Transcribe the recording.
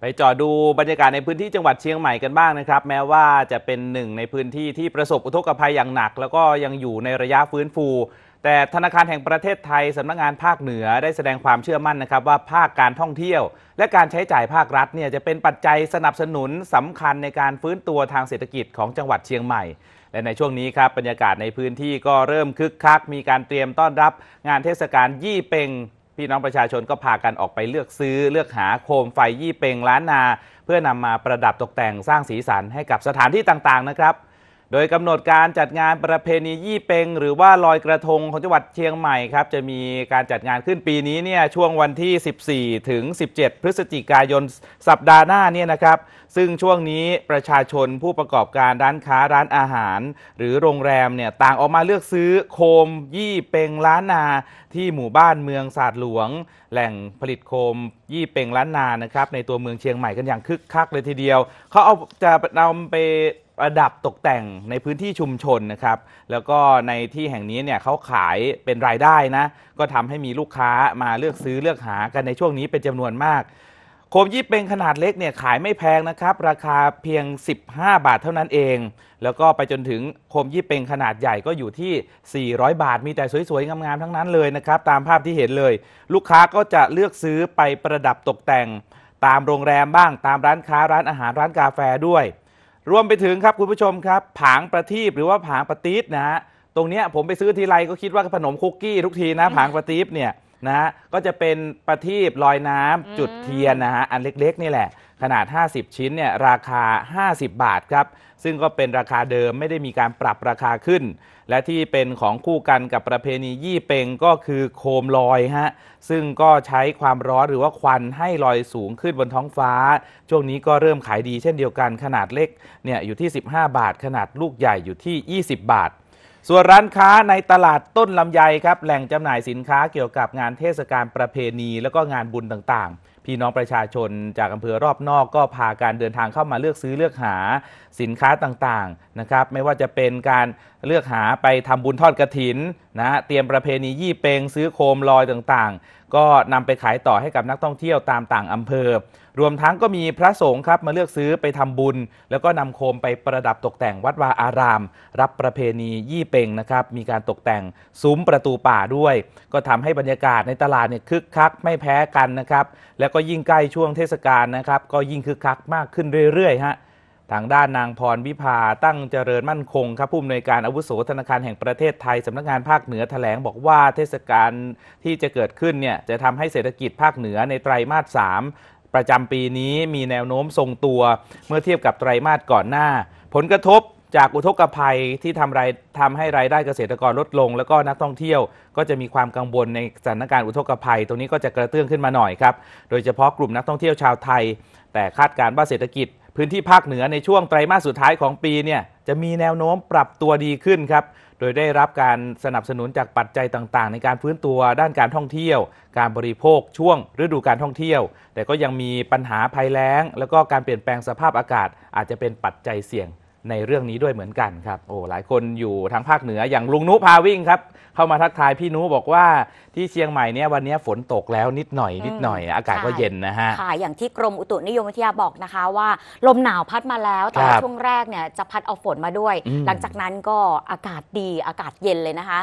ไปจอดดูบรรยากาศในพื้นที่จังหวัดเชียงใหม่กันบ้างนะครับ แม้ว่าจะเป็นหนึ่งในพื้นที่ที่ประสบอุทกภัยอย่างหนัก แล้วก็ยังอยู่ในระยะฟื้นฟู แต่ธนาคารแห่งประเทศไทยสำนักงงานภาคเหนือได้แสดงความเชื่อมั่นนะครับว่าภาคการท่องเที่ยว และการใช้จ่ายภาครัฐเนี่ยจะเป็นปัจจัยสนับสนุนสำคัญในการฟื้นตัวทางเศรษฐกิจของจังหวัดเชียงใหม่และในช่วงนี้ครับบรรยากาศในพื้นที่ก็เริ่มคึกคักมีการเตรียมต้อนรับงานเทศกาลยี่เป็งพี่น้องประชาชนก็พากันออกไปเลือกซื้อเลือกหาโคมไฟยี่เปงล้านนา เพื่อนำมาประดับตกแต่งสร้างสีสันให้กับสถานที่ต่างๆ นะครับโดยกำหนดการจัดงานประเพณียี่เปงหรือว่าลอยกระทงของจังหวัดเชียงใหม่ครับ จะมีการจัดงานขึ้นปีนี้เนี่ย ช่วงวันที่ 14 ถึง 17 พฤศจิกายนสัปดาห์หน้าเนี่ยนะครับ ซึ่งช่วงนี้ประชาชนผู้ประกอบการร้านค้าร้านอาหารหรือโรงแรมเนี่ย ต่างออกมาเลือกซื้อโคมยี่เปงล้านนาที่หมู่บ้านเมืองศาสตร์หลวง แหล่งผลิตโคม ยี่เปงล้านนานะครับในตัวเมืองเชียงใหม่กันอย่างคึกคักเลยทีเดียว เขาเอาจะนำไปประดับตกแต่งในพื้นที่ชุมชนนะครับ แล้วก็ในที่แห่งนี้เนี่ยเขาขายเป็นรายได้นะก็ทำให้มีลูกค้ามาเลือกซื้อเลือกหากันในช่วงนี้เป็นจำนวนมาก โคมยี่เป็นขนาดเล็กเนี่ยขายไม่แพงนะครับ ราคาเพียง 15 บาทเท่านั้นเอง แล้วก็ไปจนถึงโคมยี่เป็นขนาดใหญ่ก็อยู่ที่ 400 บาทมีแต่สวยๆงามๆทั้งนั้นเลยนะครับตามภาพที่เห็นเลย ลูกค้าก็จะเลือกซื้อไปประดับตกแต่ง ตามโรงแรมบ้างตามร้านค้าร้านอาหารร้านกาแฟด้วยรวมไปถึงครับคุณผู้ชมครับ ผางประทีปหรือว่าผางปฏะตีนะฮะตรงนี้ผมไปซื้อทีไรก็คิดว่าขนมคุกกี้ทุกทีนะ ผางประตีปเนี่ยนะฮะ ก็จะเป็นประทีปลอยน้ำจุดเทียนนะฮะ อันเล็กๆนี่แหละขนาด 50 ชิ้น เนี่ย ราคา 50 บาท ครับ ซึ่งก็เป็นราคาเดิมไม่ได้มีการปรับราคาขึ้น และที่เป็นของคู่ กันกับประเพณี ยี่เปงก็ คือ โคม ลอย ฮะ ซึ่งก็ใช้ความร้อน หรือว่า ควันให้ ลอยสูงขึ้นบนท้องฟ้า ช่วงนี้ก็เริ่มขายดีเช่นเดียวกันขนาดเล็ก เนี่ย อยู่ที่ 15 บาท ขนาดลูกใหญ่อยู่ที่ 20 บาท ส่วนร้านค้า ใน ตลาด ต้น ลำไย ครับ แหล่งจำหน่าย สินค้า เกี่ยวกับ งาน เทศกาล ประเพณี แล้วก็ งานบุญต่างพี่น้องประชาชนจากอำเภอรอบนอกก็พาการเดินทางเข้ามาเลือกซื้อเลือกหาสินค้าต่างๆนะครับ ไม่ว่าจะเป็นการเลือกหาไปทำบุญทอดกระถินนะเตรียมประเพณียี่เปงซื้อโคมลอยต่างๆ ก็นำไปขายต่อให้กับนักท่องเที่ยวตามต่างอำเภอรวมทั้งก็มีพระสงฆ์ครับมาเลือกซื้อไปทำบุญ แล้วก็นำโคมไปประดับตกแต่งวัดวาอาราม รับประเพณียี่เปงนะครับมีการตกแต่งซุ้มประตูป่าด้วย ก็ทำให้บรรยากาศในตลาดเนี่ยคึกคักไม่แพ้กันนะครับแล้วก็ก็ยิ่งใกล้ช่วงเทศกาลนะครับ ก็ยิ่งคึกคักมากขึ้นเรื่อยๆฮะทางด้านนางพรวิภาตั้งเจริญมั่นคงครับผู้อำนวยการอาวุโสธนาคารแห่งประเทศไทยสำนักงานภาคเหนือถแถลงบอกว่าเทศกาลที่จะเกิดขึ้นเนี่ยจะทำให้เศรษฐกิจภาคเหนือในไตรมาส3ประจำปีนี้มีแนวโน้มทรงตัว เมื่อเทียบกับไตรมาสก่อนหน้า ผลกระทบจากอุทกภัยที่ทำรายทำให้รายได้เกษตรกรลดลงแล้วก็นักท่องเที่ยว ก็จะมีความกังวลในสถานการณ์อุทกภัยตรงนี้ก็จะกระเตื้องขึ้นมาหน่อยครับ โดยเฉพาะกลุ่มนักท่องเที่ยวชาวไทย แต่คาดการณ์ว่าเศรษฐกิจ พื้นที่ภาคเหนือในช่วงไตรมาสสุดท้ายของปีเนี่ยจะมีแนวโน้มปรับตัวดีขึ้นครับ โดยได้รับการสนับสนุนจากปัจจัยต่างๆ ในการฟื้นตัวด้านการท่องเที่ยว การบริโภค ช่วงฤดูการท่องเที่ยว แต่ก็ยังมีปัญหาภัยแล้ง แล้วก็การเปลี่ยนแปลงสภาพอากาศ อาจจะเป็นปัจจัยเสี่ยงในเรื่องนี้ด้วยเหมือนกันครับโอ้หลายคนอยู่ทางภาคเหนืออย่างลุงนุพาวิ่งครับ เข้ามาทักทายพี่นุบอกว่าที่เชียงใหม่เนี่ยวันนี้ฝนตกแล้วนิดหน่อยนิดหน่อยอากาศก็เย็นนะฮะค่ะอย่างที่กรมอุตุนิยมวิทยาบอกนะคะว่าลมหนาวพัดมาแล้วแต่ช่วงแรกเนี่ยจะพัดเอาฝนมาด้วย หลังจากนั้นก็อากาศดีอากาศเย็นเลยนะคะ